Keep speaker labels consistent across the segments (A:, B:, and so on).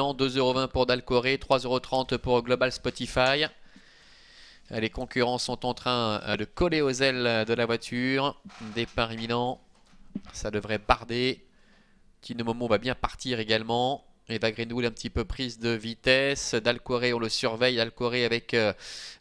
A: 2,20€ pour Dalcoré, 3,30€ pour Global Spotify. Euh, les concurrents sont en train euh, de coller aux ailes de la voiture. Départ imminent. Ça devrait barder. Tino Momo va bien partir également. Eva Greenwood un petit peu prise de vitesse. Dalcoré, on le surveille. Dalcoré avec euh,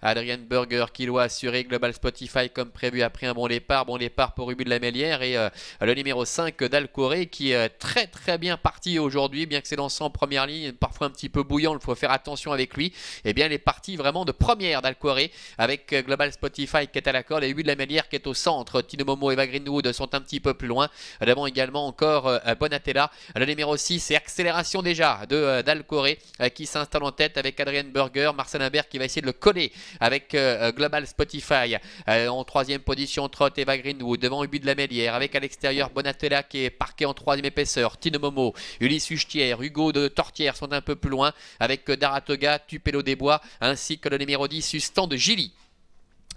A: Adrien Burger qui doit assurer Global Spotify comme prévu après un bon départ. Bon départ pour Ubu de la Mélière et euh, le numéro 5 Dalcoré qui est très très bien parti aujourd'hui, bien que c'est lancé en première ligne, parfois un petit peu bouillant, il faut faire attention avec lui. Et eh bien, il est parti vraiment de première Dalcoré avec euh, Global Spotify qui est à l'accord, et Ubu de la Mélière qui est au centre. Momo et Greenwood sont un petit peu plus loin. avons également encore Bonatella. Le numéro 6 c'est accélération des déjà de euh, euh, qui s'installe en tête avec Adrien Burger, Marcel Imbert qui va essayer de le coller avec euh, Global Spotify en troisième position Trot et Greenwood devant Ubi de la Mélière avec à l'extérieur Bonatella qui est parqué en troisième épaisseur, Tino Momo, Ulysse Huchetière, Hugo de Tortière sont un peu plus loin avec Daratoga, Tupelo des Bois ainsi que le numéro 10 de Gilly.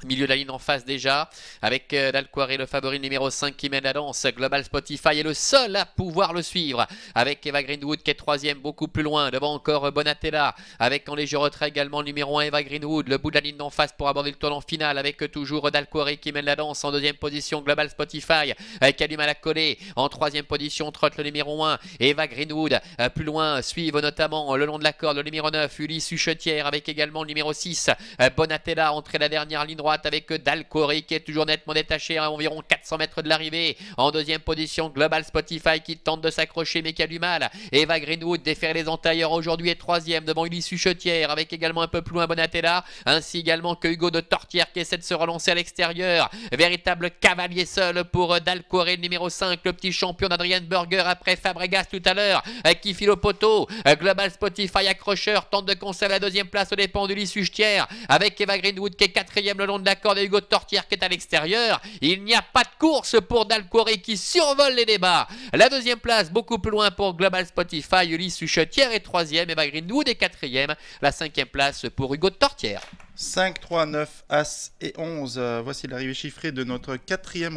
A: Milieu de la ligne en face déjà, avec euh, Dal le favori numéro 5 qui mène la danse. Global Spotify est le seul à pouvoir le suivre, avec Eva Greenwood qui est troisième, beaucoup plus loin, devant encore Bonatella, avec en léger retrait également numéro 1 Eva Greenwood, le bout de la ligne d'en face pour aborder le tournant final, avec toujours Dalquari qui mène la danse en deuxième position, Global Spotify avec euh, qui a du mal à coller, en troisième position trotte le numéro 1, Eva Greenwood, euh, plus loin suivent notamment le long de la corde le numéro 9, Ulysse Huchetière, avec également le numéro 6, Bonatella, entrée la dernière ligne droite avec Dalcory qui est toujours nettement détaché à hein, environ 400 mètres de l'arrivée. En deuxième position, Global Spotify qui tente de s'accrocher mais qui a du mal. Eva Greenwood défère les entailleurs aujourd'hui est troisième devant Ulysse Suchetière avec également un peu plus loin Bonatella. Ainsi également que Hugo de Tortière qui essaie de se relancer à l'extérieur. Véritable cavalier seul pour Dalcoré, numéro 5, le petit champion d'Adrien Burger après Fabregas tout à l'heure euh, qui file au poteau. Euh, Global Spotify accrocheur tente de conserver la deuxième place au dépens d'Ulysse Suchetière avec Eva Greenwood qui est quatrième le long d'accord de Hugo de Tortière qui est à l'extérieur. Il n'y a pas de course pour Dalcoré qui survole les débats. La deuxième place, beaucoup plus loin pour Global Spotify. Ulysse suchetière est troisième. et malgré nous est quatrième. La cinquième place pour Hugo Tortière. 5, 3, 9, As et 11. Euh, voici l'arrivée chiffrée de notre quatrième